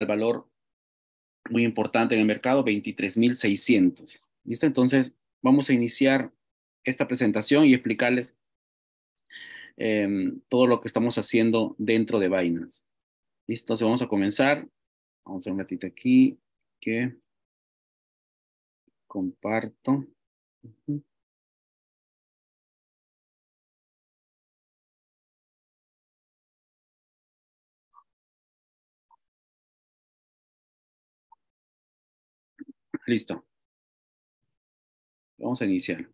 el valor muy importante en el mercado, 23.600. ¿Listo? Entonces, vamos a iniciar esta presentación y explicarles em, todo lo que estamos haciendo dentro de Binance. ¿Listo? Entonces, vamos a comenzar. Vamos a hacer un ratito aquí que comparto. Listo. Vamos a iniciar.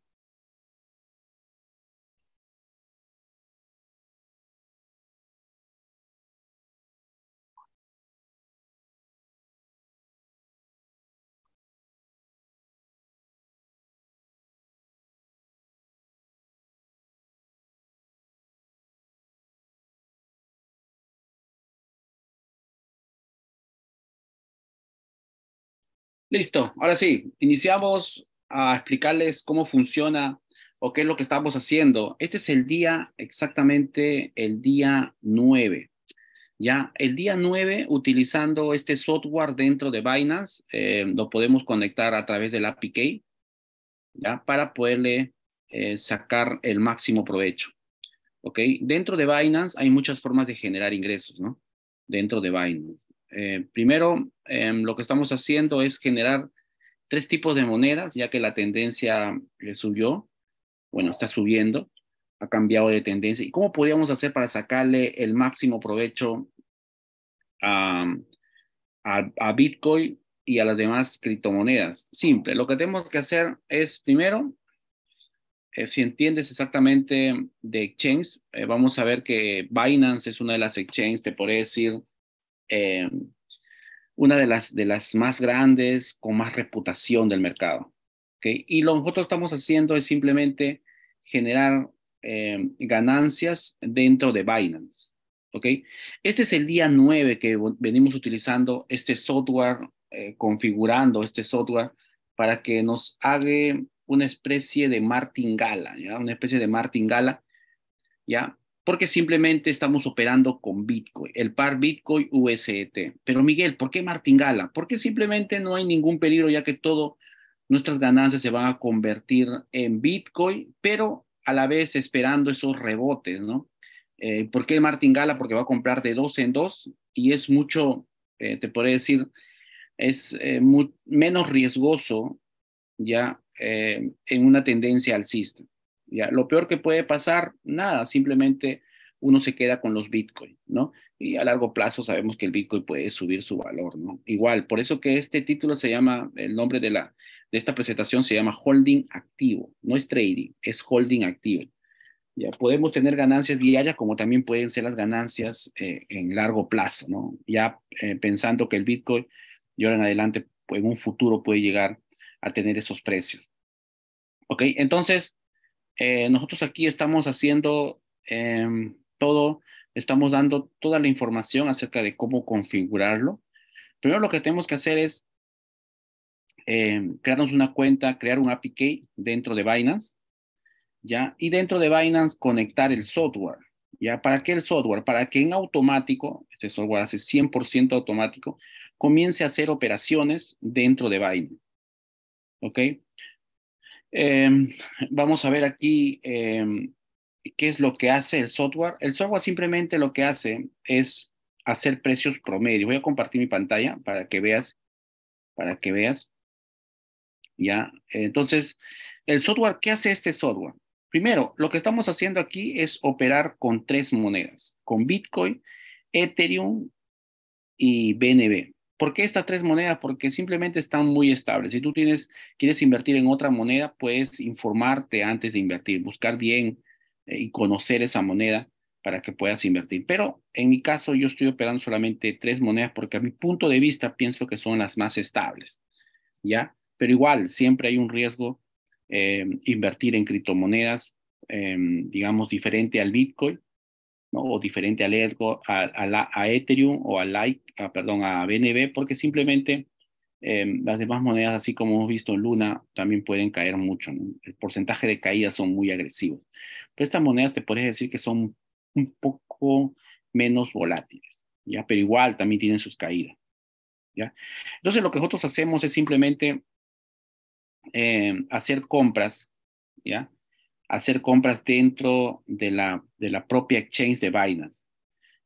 Listo, ahora sí, iniciamos a explicarles cómo funciona o qué es lo que estamos haciendo. Este es el día, exactamente el día 9. Ya, el día 9, utilizando este software dentro de Binance, eh, lo podemos conectar a través del API Key, ya, para poderle eh, sacar el máximo provecho. ¿Ok? Dentro de Binance hay muchas formas de generar ingresos, ¿no? Dentro de Binance. Eh, primero, Em, lo que estamos haciendo es generar tres tipos de monedas, ya que la tendencia eh, subió, bueno, está subiendo, ha cambiado de tendencia. ¿Y cómo podríamos hacer para sacarle el máximo provecho a, a, Bitcoin y a las demás criptomonedas? Simple, lo que tenemos que hacer es primero eh, si entiendes exactamente de exchange, eh, vamos a ver que Binance es una de las exchanges, te podría decir, em, una de las, de las más grandes con más reputación del mercado. ¿okay? Y lo que nosotros estamos haciendo es simplemente generar eh, ganancias dentro de Binance. ¿okay? Este es el día 9 que venimos utilizando este software, eh, configurando este software para que nos haga una especie de martingala, ¿ya? una especie de martingala, ¿ya? porque simplemente estamos operando con Bitcoin, el par Bitcoin USDT. Pero Miguel, ¿por qué martingala? Porque simplemente no hay ningún peligro ya que todo nuestras ganancias se van a convertir en Bitcoin, pero a la vez esperando esos rebotes, ¿no? Eh, ¿Por qué martingala? Porque va a comprar de dos en dos y es mucho, eh, te podría decir, es eh, menos riesgoso ya en una tendencia alcista. Lo peor que puede pasar, nada, simplemente uno se queda con los Bitcoin, ¿no? Y a largo plazo sabemos que el Bitcoin puede subir su valor, ¿no? Igual, por eso que este título se llama, el nombre de, la, de esta presentación se llama holding activo, no es trading, es holding activo. Ya podemos tener ganancias diarias como también pueden ser las ganancias eh, en largo plazo, ¿no? Ya eh, pensando que el Bitcoin, ahora en adelante, en un futuro puede llegar a tener esos precios. ¿Ok? Entonces, eh, nosotros aquí estamos haciendo em, todo, estamos dando toda la información acerca de cómo configurarlo. Primero lo que tenemos que hacer es em, crearnos una cuenta, crear un API key dentro de Binance, ¿ya? Y dentro de Binance conectar el software, ¿ya? ¿Para qué el software? Para que en automático, este software hace 100% automático, comience a hacer operaciones dentro de Binance, ¿ok? Em, vamos a ver aquí em, qué es lo que hace el software. El software simplemente lo que hace es hacer precios promedio. Voy a compartir mi pantalla para que veas, para que veas. Ya, entonces, el software, ¿qué hace este software? Primero, lo que estamos haciendo aquí es operar con tres monedas, con Bitcoin, Ethereum y BNB. ¿Por qué estas tres monedas? Porque simplemente están muy estables. Si tú tienes, quieres invertir en otra moneda, puedes informarte antes de invertir, buscar bien eh, y conocer esa moneda para que puedas invertir. Pero en mi caso, yo estoy operando solamente tres monedas porque a mi punto de vista pienso que son las más estables, ¿ya? Pero igual, siempre hay un riesgo eh, invertir en criptomonedas, em, digamos, diferente al Bitcoin, o diferente al a, a Ethereum o a, Like, perdón, a BNB, porque simplemente em, las demás monedas, así como hemos visto en Luna, también pueden caer mucho. El porcentaje de caídas son muy agresivos. Pero estas monedas te puedes decir que son un poco menos volátiles, ¿ya? pero igual también tienen sus caídas. ¿ya? Entonces lo que nosotros hacemos es simplemente em, hacer compras, ¿ya? hacer compras dentro de la, de la propia exchange de Binance.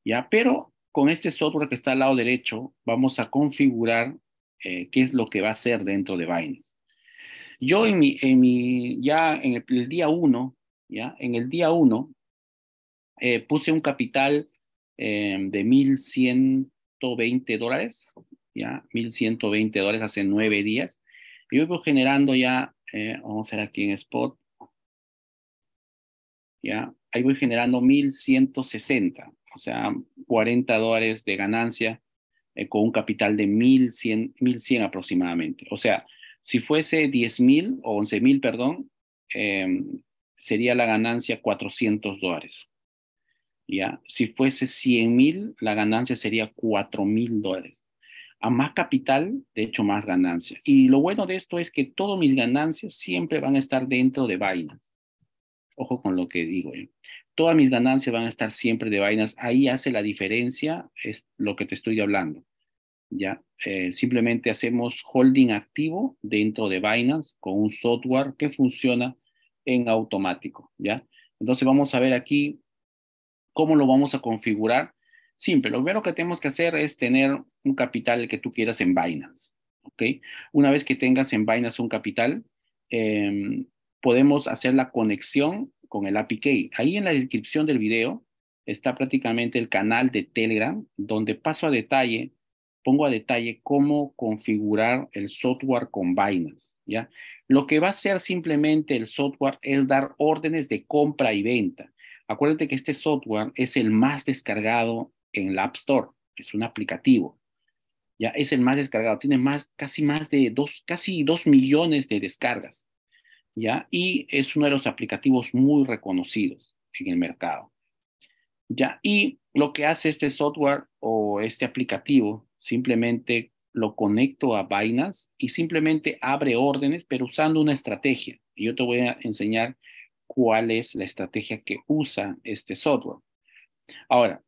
¿ya? Pero con este software que está al lado derecho, vamos a configurar eh, qué es lo que va a hacer dentro de Binance. Yo en mi, en mi ya en el, día 1, ya en el día uno, eh, puse un capital em, de 1.120 dólares, ya 1.120 dólares hace nueve días. Yo voy generando ya, eh, vamos a ver aquí en Spot, Ahí voy generando 1.160, o sea, 40 dólares de ganancia eh, con un capital de 1.100, aproximadamente. O sea, si fuese 10.000 o 11.000, perdón, em, sería la ganancia 400 dólares. ¿Ya? Si fuese 100,000, la ganancia sería 4,000 dólares. A más capital, de hecho, más ganancia. Y lo bueno de esto es que todas mis ganancias siempre van a estar dentro de Binance. Ojo con lo que digo eh. Todas mis ganancias van a estar siempre de vainas. Ahí hace la diferencia, es lo que te estoy hablando. ¿ya? Eh, simplemente hacemos holding activo dentro de Binance con un software que funciona en automático, ¿ya? Entonces vamos a ver aquí cómo lo vamos a configurar. Simple, lo primero que tenemos que hacer es tener un capital que tú quieras en Binance, ¿ok? Una vez que tengas en Binance un capital, em, podemos hacer la conexión con el API Ahí en la descripción del video está prácticamente el canal de Telegram, donde paso a detalle, pongo a detalle cómo configurar el software con Binance. ¿ya? Lo que va a hacer simplemente el software es dar órdenes de compra y venta. Acuérdate que este software es el más descargado en la App Store, es un aplicativo. Ya es el más descargado, tiene más, casi más de dos, casi dos millones de descargas. Y es uno de los aplicativos muy reconocidos en el mercado. ¿ya? Y lo que hace este software o este aplicativo, simplemente lo conecto a Binance y simplemente abre órdenes, pero usando una estrategia. Y yo te voy a enseñar cuál es la estrategia que usa este software. Ahora,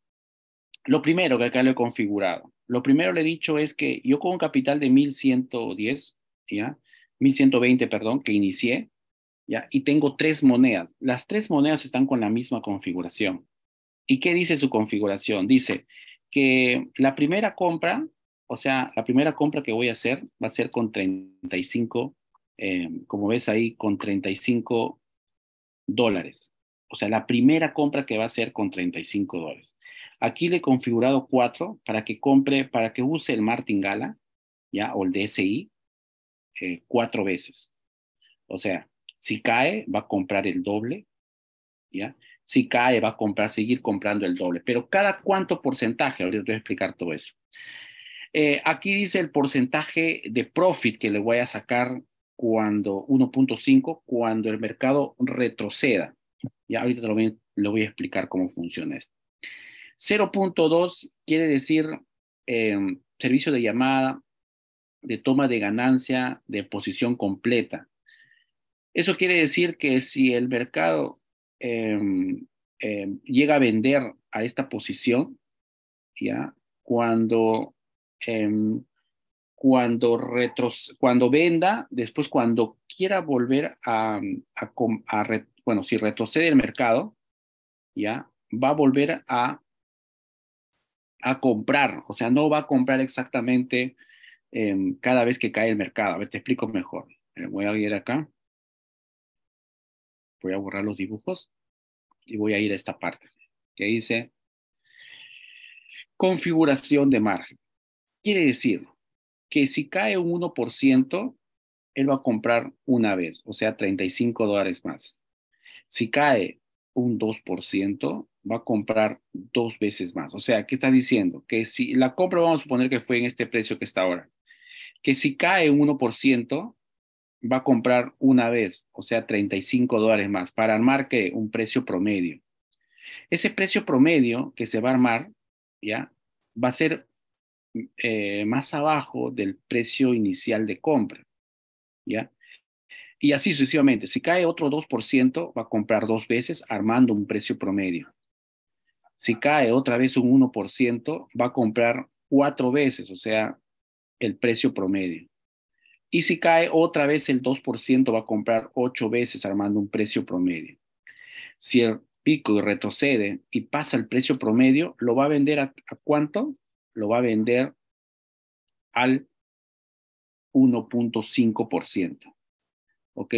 lo primero que acá lo he configurado, lo primero le he dicho es que yo con un capital de 1110, ¿ya? 1120, perdón, que inicié, y tengo tres monedas. Las tres monedas están con la misma configuración. ¿Y qué dice su configuración? Dice que la primera compra, o sea, la primera compra que voy a hacer va a ser con 35, eh, como ves ahí, con 35 dólares. O sea, la primera compra que va a ser con 35 dólares. Aquí le he configurado cuatro para que compre, para que use el martingala, ¿ya? O el DSI, eh, cuatro veces. O sea, si cae, va a comprar el doble, ¿ya? Si cae, va a comprar, seguir comprando el doble. Pero cada cuánto porcentaje, ahorita te voy a explicar todo eso. Eh, aquí dice el porcentaje de profit que le voy a sacar cuando 1.5, cuando el mercado retroceda. Ya ahorita te lo voy, a explicar cómo funciona esto. 0.2 quiere decir em, servicio de llamada, de toma de ganancia, de posición completa. Eso quiere decir que si el mercado em, em, llega a vender a esta posición, ¿ya? Cuando, em, cuando, cuando venda, después cuando quiera volver a, bueno, si retrocede el mercado, ¿ya? Va a volver a, a comprar, o sea, no va a comprar exactamente cada vez que cae el mercado. A ver, te explico mejor. Voy a ir acá voy a borrar los dibujos y voy a ir a esta parte que dice configuración de margen. Quiere decir que si cae un 1%, él va a comprar una vez, o sea, 35 dólares más. Si cae un 2%, va a comprar dos veces más. O sea, ¿qué está diciendo? Que si la compra, vamos a suponer que fue en este precio que está ahora, que si cae un 1%, va a comprar una vez, o sea, 35 dólares más, para armar que un precio promedio. Ese precio promedio que se va a armar, ¿ya? Va a ser eh, más abajo del precio inicial de compra, ¿ya? Y así sucesivamente. Si cae otro 2%, va a comprar dos veces armando un precio promedio. Si cae otra vez un 1%, va a comprar cuatro veces, o sea, el precio promedio. Y si cae otra vez el 2%, va a comprar ocho veces armando un precio promedio. Si el pico retrocede y pasa el precio promedio, lo va a vender a, a cuánto? Lo va a vender al 1.5%. ¿Ok?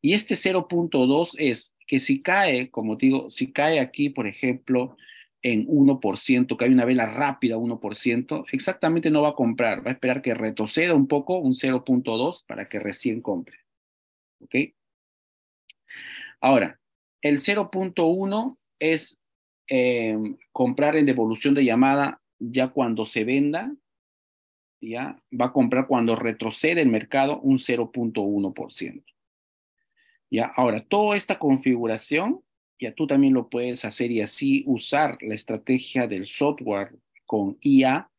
Y este 0.2 es que si cae, como digo, si cae aquí, por ejemplo, en 1%, que hay una vela rápida 1%, exactamente no va a comprar, va a esperar que retroceda un poco, un 0.2, para que recién compre. ¿Ok? Ahora, el 0.1 es em, comprar en devolución de llamada ya cuando se venda, ya va a comprar cuando retrocede el mercado un 0.1%. Ya, ahora, toda esta configuración ya tú también lo puedes hacer y así usar la estrategia del software con IA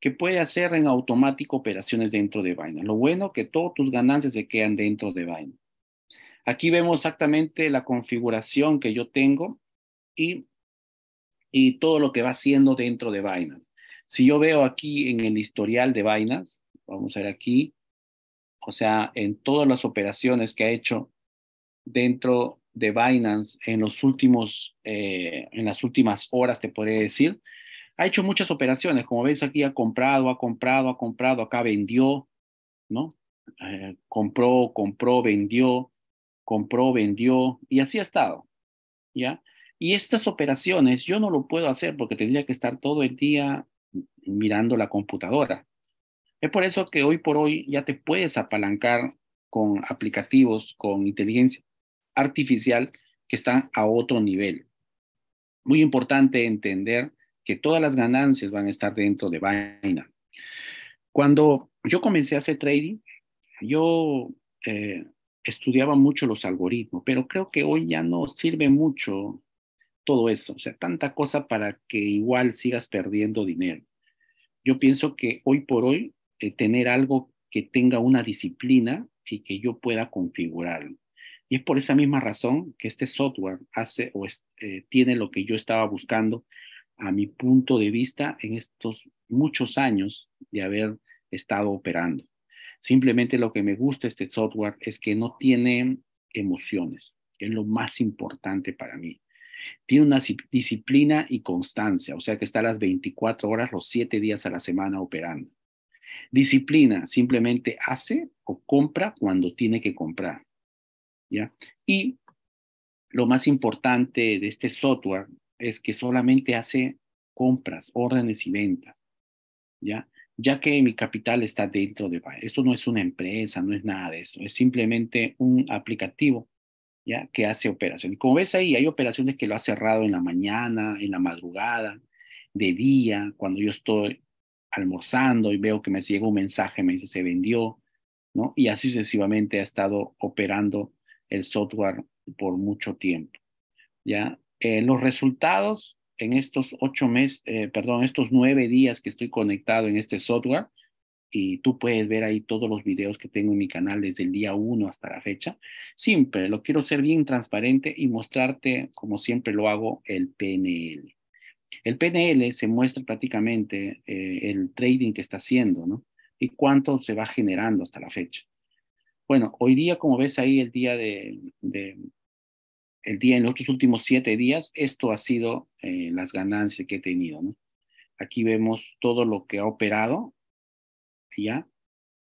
que puede hacer en automático operaciones dentro de Binance. Lo bueno que todos tus ganancias se quedan dentro de Binance. Aquí vemos exactamente la configuración que yo tengo y, y todo lo que va haciendo dentro de Binance. Si yo veo aquí en el historial de Binance, vamos a ver aquí, o sea, en todas las operaciones que ha hecho dentro de Binance en, los últimos, eh, en las últimas horas, te podría decir, ha hecho muchas operaciones. Como veis aquí, ha comprado, ha comprado, ha comprado, acá vendió, ¿no? Eh, compró, compró, vendió, compró, vendió, y así ha estado, ¿ya? Y estas operaciones yo no lo puedo hacer porque tendría que estar todo el día mirando la computadora. Es por eso que hoy por hoy ya te puedes apalancar con aplicativos, con inteligencia artificial que está a otro nivel. Muy importante entender que todas las ganancias van a estar dentro de vaina. Cuando yo comencé a hacer trading, yo eh, estudiaba mucho los algoritmos, pero creo que hoy ya no sirve mucho todo eso, o sea, tanta cosa para que igual sigas perdiendo dinero. Yo pienso que hoy por hoy eh, tener algo que tenga una disciplina y que yo pueda configurarlo. Y es por esa misma razón que este software hace o eh, tiene lo que yo estaba buscando a mi punto de vista en estos muchos años de haber estado operando. Simplemente lo que me gusta este software es que no tiene emociones, es lo más importante para mí. Tiene una disciplina y constancia, o sea que está las 24 horas, los 7 días a la semana operando. Disciplina simplemente hace o compra cuando tiene que comprar. ¿ya? Y lo más importante de este software es que solamente hace compras, órdenes y ventas, ¿ya? Ya que mi capital está dentro de Esto no es una empresa, no es nada de eso, es simplemente un aplicativo, ¿ya? Que hace operaciones. Como ves ahí, hay operaciones que lo ha cerrado en la mañana, en la madrugada, de día, cuando yo estoy almorzando y veo que me llega un mensaje, me dice se vendió, ¿no? Y así sucesivamente ha estado operando el software por mucho tiempo. ¿ya? Eh, los resultados en estos ocho meses, eh, perdón, estos nueve días que estoy conectado en este software, y tú puedes ver ahí todos los videos que tengo en mi canal desde el día uno hasta la fecha. Siempre lo quiero ser bien transparente y mostrarte, como siempre lo hago, el PNL. El PNL se muestra prácticamente eh, el trading que está haciendo, ¿no? Y cuánto se va generando hasta la fecha. Bueno, hoy día, como ves ahí, el día de, el día en los últimos siete días, esto ha sido eh, las ganancias que he tenido. ¿no? Aquí vemos todo lo que ha operado, ya.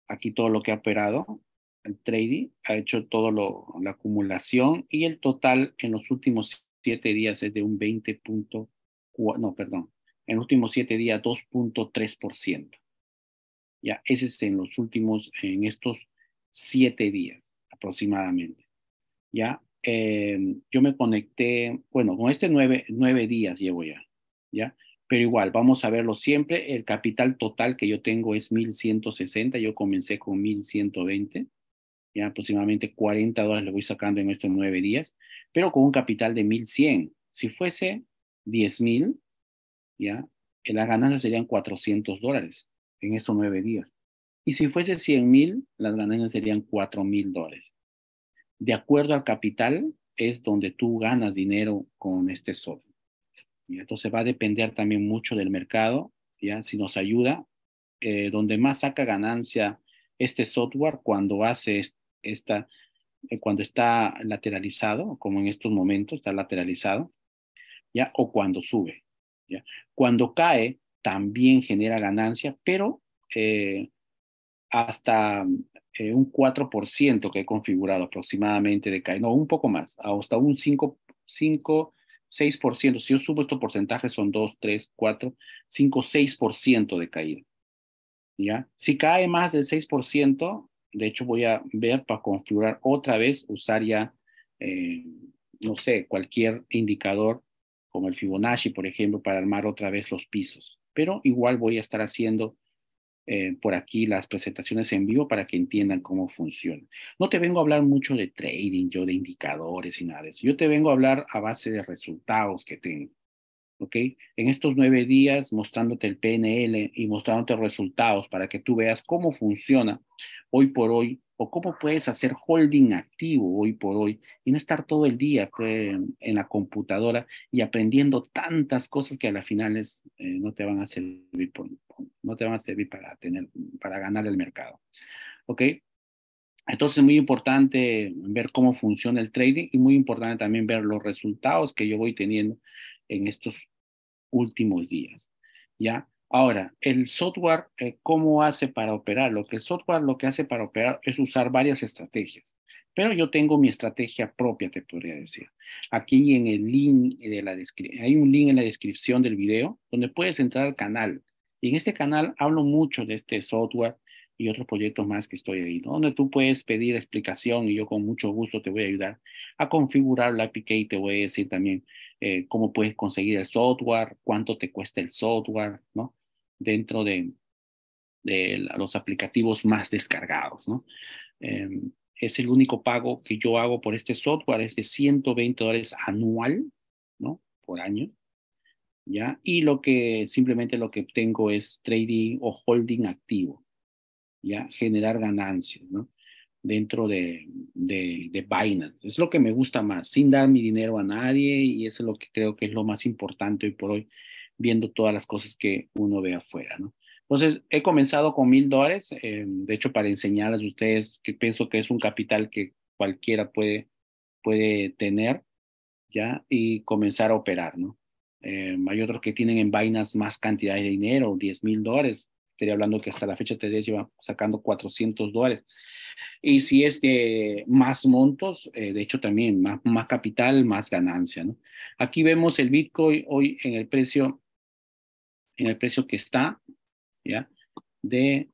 Aquí todo lo que ha operado, el trading, ha hecho todo lo, la acumulación y el total en los últimos siete días es de un 20.4, no, perdón, en los últimos siete días 2.3%. Ya, ese es en los últimos, en estos siete días aproximadamente. ¿Ya? Em, yo me conecté, bueno, con este nueve, días llevo ya, ¿ya? Pero igual, vamos a verlo siempre. El capital total que yo tengo es 1160, yo comencé con 1120, ya aproximadamente 40 dólares le voy sacando en estos nueve días, pero con un capital de 1100. Si fuese 10,000, ya, eh, las ganancias serían 400 dólares en estos nueve días. Y si fuese 100 mil, las ganancias serían 4 mil dólares. De acuerdo al capital, es donde tú ganas dinero con este software. Y entonces va a depender también mucho del mercado, ¿ya? si nos ayuda, eh, donde más saca ganancia este software cuando hace esta, eh, cuando está lateralizado, como en estos momentos está lateralizado, ¿ya? o cuando sube. Cuando cae, también genera ganancia, pero eh, hasta eh, un 4% que he configurado aproximadamente de caída, no, un poco más, hasta un 5, 5 6%. Si yo subo estos porcentajes, son 2, 3, 4, 5, 6% de caída. Si cae más del 6%, de hecho voy a ver para configurar otra vez, usar ya, eh, no sé, cualquier indicador como el Fibonacci, por ejemplo, para armar otra vez los pisos. Pero igual voy a estar haciendo eh, por aquí las presentaciones en vivo para que entiendan cómo funciona. No te vengo a hablar mucho de trading, yo de indicadores y nada de eso. Yo te vengo a hablar a base de resultados que tengo. ¿Ok? En estos nueve días mostrándote el PNL y mostrándote resultados para que tú veas cómo funciona hoy por hoy o cómo puedes hacer holding activo hoy por hoy y no estar todo el día pues, en la computadora y aprendiendo tantas cosas que a las finales eh, no te van a servir por, no te van a servir para tener para ganar el mercado ok entonces es muy importante ver cómo funciona el trading y muy importante también ver los resultados que yo voy teniendo en estos últimos días ya Ahora, el software, eh, ¿cómo hace para operar? Lo que el software lo que hace para operar es usar varias estrategias. Pero yo tengo mi estrategia propia, te podría decir. Aquí en el link de la descripción, hay un link en la descripción del video donde puedes entrar al canal. Y en este canal hablo mucho de este software y otros proyectos más que estoy ahí, donde tú puedes pedir explicación y yo con mucho gusto te voy a ayudar a configurar la API. y te voy a decir también eh, cómo puedes conseguir el software, cuánto te cuesta el software, ¿no? dentro de, los aplicativos más descargados, ¿no? Em, es el único pago que yo hago por este software, es de 120 dólares anual, ¿no? Por año, ¿ya? Y lo que, simplemente lo que tengo es trading o holding activo, ¿ya? Generar ganancias, ¿no? Dentro de, de, de Binance. Es lo que me gusta más, sin dar mi dinero a nadie y eso es lo que creo que es lo más importante hoy por hoy viendo todas las cosas que uno ve afuera, ¿no? Entonces, he comenzado con mil dólares, eh, de hecho, para enseñarles a ustedes, que pienso que es un capital que cualquiera puede, puede tener, ¿ya? Y comenzar a operar, ¿no? Eh, hay otros que tienen en vainas más cantidades de dinero, 10 mil dólares. Estaría hablando que hasta la fecha te lleva sacando 400 dólares. Y si es de más montos, eh, de hecho también más, más capital, más ganancia. ¿no? Aquí vemos el Bitcoin hoy en el precio en el precio que está, ¿ya? De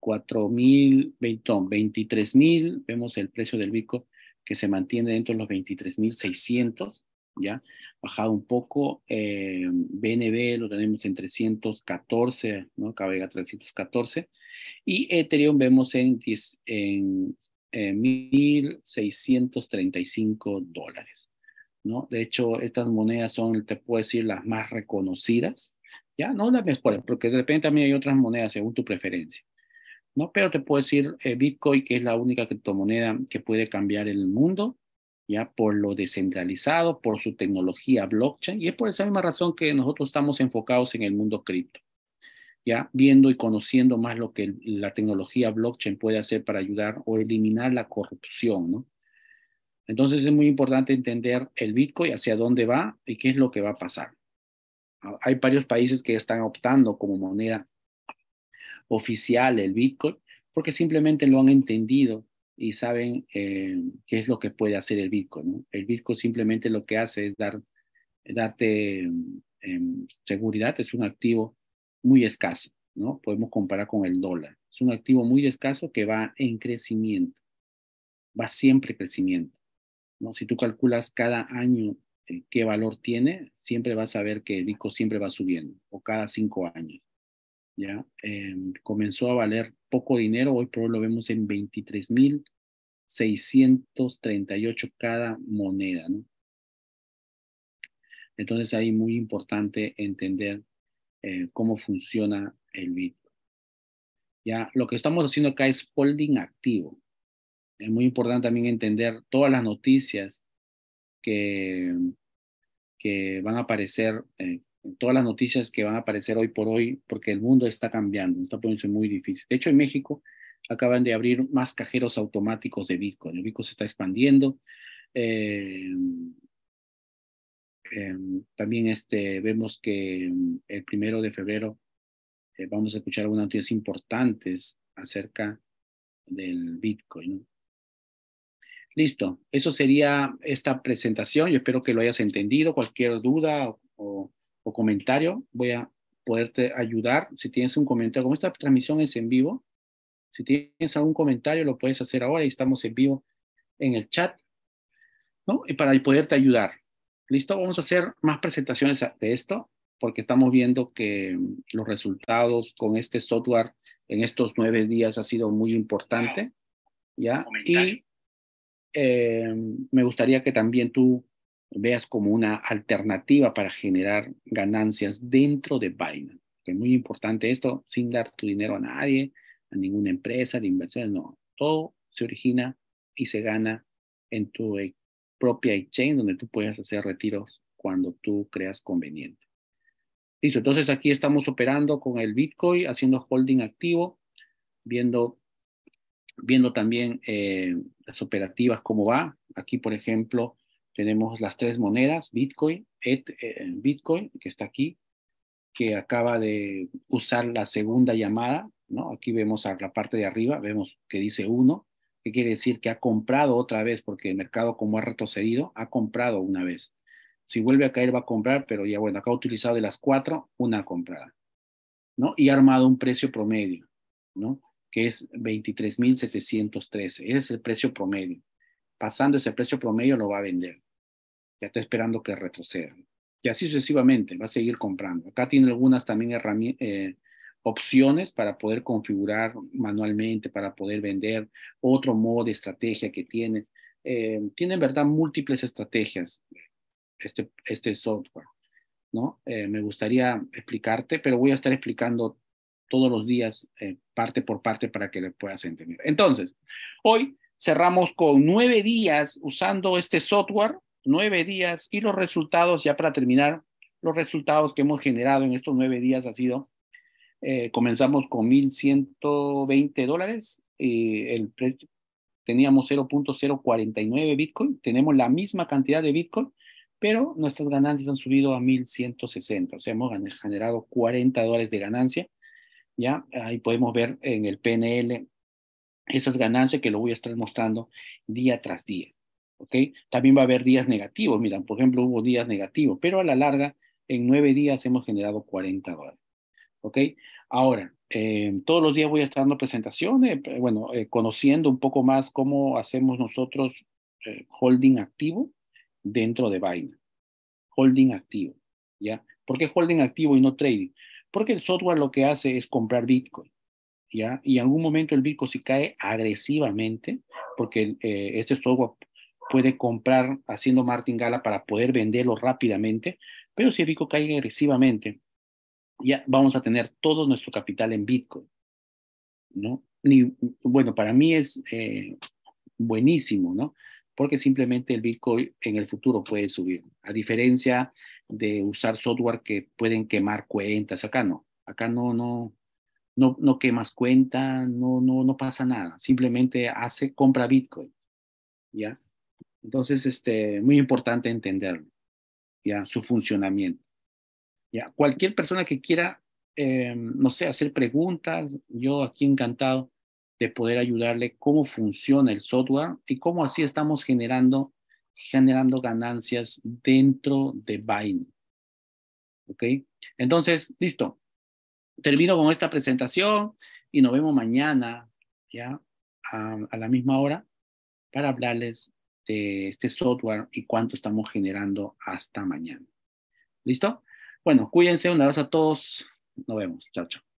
4.000, 23.000, vemos el precio del Bitcoin que se mantiene dentro de los 23.600, ¿ya? Bajado un poco, BNB eh, lo tenemos en 314, ¿no? Cabega 314, y Ethereum vemos en, en, en 1.635 dólares, ¿no? De hecho, estas monedas son, te puedo decir, las más reconocidas, no las mejores, porque de repente también hay otras monedas según tu preferencia, ¿no? Pero te puedo decir eh, Bitcoin, que es la única criptomoneda que puede cambiar el mundo, ¿ya? Por lo descentralizado, por su tecnología blockchain, y es por esa misma razón que nosotros estamos enfocados en el mundo cripto, ¿ya? Viendo y conociendo más lo que la tecnología blockchain puede hacer para ayudar o eliminar la corrupción, ¿no? Entonces es muy importante entender el Bitcoin, hacia dónde va y qué es lo que va a pasar hay varios países que están optando como moneda oficial el Bitcoin porque simplemente lo han entendido y saben eh, qué es lo que puede hacer el Bitcoin. El Bitcoin simplemente lo que hace es dar, darte em, seguridad, es un activo muy escaso, ¿no? Podemos comparar con el dólar. Es un activo muy escaso que va en crecimiento, va siempre crecimiento, ¿no? Si tú calculas cada año eh, qué valor tiene, siempre vas a ver que el Bitcoin siempre va subiendo, o cada cinco años. ¿ya? Em, comenzó a valer poco dinero, hoy por hoy lo vemos en 23.638 cada moneda. Entonces ahí muy importante entender eh, cómo funciona el Bitcoin. Ya, lo que estamos haciendo acá es holding activo. Es muy importante también entender todas las noticias que, van a aparecer, eh, todas las noticias que van a aparecer hoy por hoy, porque el mundo está cambiando, está poniéndose muy difícil. De hecho, en México acaban de abrir más cajeros automáticos de Bitcoin. El Bitcoin se está expandiendo. Eh, eh, también este, vemos que mm, el primero de febrero vamos a escuchar algunas noticias importantes acerca del Bitcoin. Listo, eso sería esta presentación. Yo espero que lo hayas entendido. Cualquier duda o, comentario, voy a poderte ayudar. Si tienes un comentario, como esta transmisión es en vivo, si tienes algún comentario, lo puedes hacer ahora y estamos en vivo en el chat, ¿no? Y para poderte ayudar. ¿Listo? Vamos a hacer más presentaciones de esto porque estamos viendo que mm, los resultados con este software en estos nueve días ha sido muy importante. ¿Ya? Y eh, me gustaría que también tú veas como una alternativa para generar ganancias dentro de Binance. es muy importante esto, sin dar tu dinero a nadie, a ninguna empresa de inversiones, no. Todo se origina y se gana en tu eh, propia exchange, donde tú puedes hacer retiros cuando tú creas conveniente. Listo, entonces aquí estamos operando con el Bitcoin, haciendo holding activo, viendo viendo también eh, las operativas, cómo va. Aquí, por ejemplo, tenemos las tres monedas, Bitcoin, eh, Bitcoin, que está aquí, que acaba de usar la segunda llamada, ¿no? Aquí vemos a la parte de arriba, vemos que dice uno, que quiere decir que ha comprado otra vez, porque el mercado como ha retrocedido, ha comprado una vez. Si vuelve a caer va a comprar, pero ya bueno, acá ha utilizado de las cuatro, una comprada, ¿no? Y ha armado un precio promedio, ¿no? que es 23.713. Ese es el precio promedio. Pasando ese precio promedio lo va a vender. Ya está esperando que retroceda. Y así sucesivamente, va a seguir comprando. Acá tiene algunas también eh, opciones para poder configurar manualmente, para poder vender, otro modo de estrategia que tiene. Eh, tiene en verdad múltiples estrategias este, este software. ¿no? Eh, me gustaría explicarte, pero voy a estar explicando todos los días, eh, parte por parte, para que le puedas entender. Entonces, hoy cerramos con nueve días usando este software, nueve días, y los resultados, ya para terminar, los resultados que hemos generado en estos nueve días ha sido, eh, comenzamos con 1.120 dólares, y el precio, teníamos 0.049 Bitcoin, tenemos la misma cantidad de Bitcoin, pero nuestras ganancias han subido a 1.160, o sea, hemos generado 40 dólares de ganancia ¿ya? Ahí podemos ver en el PNL esas ganancias que lo voy a estar mostrando día tras día, ¿ok? También va a haber días negativos, mira, por ejemplo, hubo días negativos, pero a la larga, en nueve días hemos generado 40 dólares, ¿ok? Ahora, eh, todos los días voy a estar dando presentaciones, eh, bueno, eh, conociendo un poco más cómo hacemos nosotros holding activo dentro de vaina Holding activo, ¿ya? ¿Por qué holding activo y no trading? Porque el software lo que hace es comprar Bitcoin. ¿ya? Y en algún momento el Bitcoin si cae agresivamente, porque eh, este software puede comprar haciendo martingala para poder venderlo rápidamente, pero si el Bitcoin cae agresivamente, ya vamos a tener todo nuestro capital en Bitcoin. ¿no? Ni, bueno, para mí es eh, buenísimo, ¿no? Porque simplemente el Bitcoin en el futuro puede subir. A diferencia de usar software que pueden quemar cuentas. Acá no, acá no, no, no, no quemas cuenta, no, no, no pasa nada. Simplemente hace, compra Bitcoin. ¿Ya? Entonces, este, muy importante entender. ¿ya? Su funcionamiento. ¿Ya? Cualquier persona que quiera, em, no sé, hacer preguntas, yo aquí encantado de poder ayudarle cómo funciona el software y cómo así estamos generando generando ganancias dentro de Vine. ¿Ok? Entonces, listo. Termino con esta presentación y nos vemos mañana, ¿ya? A, a la misma hora, para hablarles de este software y cuánto estamos generando hasta mañana. ¿Listo? Bueno, cuídense, un abrazo a todos. Nos vemos. Chao, chao.